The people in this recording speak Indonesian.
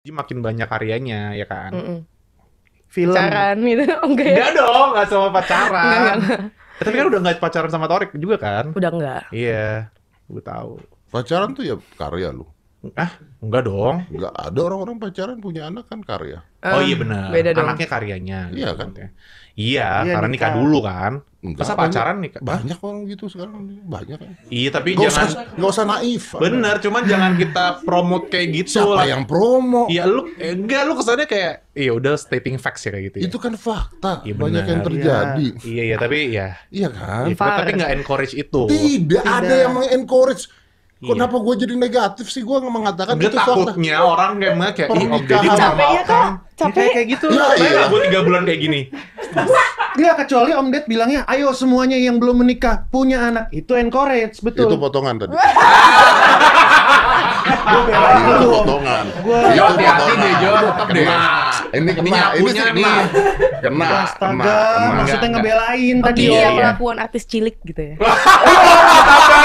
Jadi makin banyak karyanya ya kan. Mm -mm. Film. Pacaran gitu. Oh, enggak, ya? dong, enggak sama pacaran. enggak, enggak, ya, tapi kan udah enggak pacaran sama Torik juga kan? Udah enggak. Iya. Gue tahu. Pacaran tuh ya karya lu. Ah, enggak dong. Enggak ada orang-orang pacaran punya anak kan karya. Um, oh iya eh, benar. Beda dong. Anaknya karyanya. Iya gitu. kan. Iya, iya karena nikah. nikah dulu kan. Enggak, Masa pacaran nikah? Banyak orang gitu sekarang, banyak. Kan? Iya, tapi gak jangan usah, usah naif. Bener, kan? cuman jangan kita promote kayak gitu Siapa lah. yang promo? Iya, lu eh, enggak lu kesannya kayak iya udah stating facts ya kayak gitu ya. Itu kan fakta. Ya, banyak yang terjadi. Iya, iya, tapi ya. Iya kan? Ya, tapi nggak encourage itu. Tidak, Tidak. ada yang encourage Iya. Kenapa gue jadi negatif sih gue mengatakan Dia itu takutnya fakta. orang kayak mana kayak ini oke jadi ya kak, capek kayak, kayak gitu lah. Iya. iya. Gue tiga bulan kayak gini. Iya kecuali Om Ded bilangnya, ayo semuanya yang belum menikah punya anak itu encourage betul. Itu potongan tadi. Itu potongan. itu potongan. itu potongan. Deh, Kena. Ini kena. Ini sih kena. Kena. Astaga. Maksudnya ngebelain tadi. Iya, ya iya. pengakuan artis cilik gitu ya.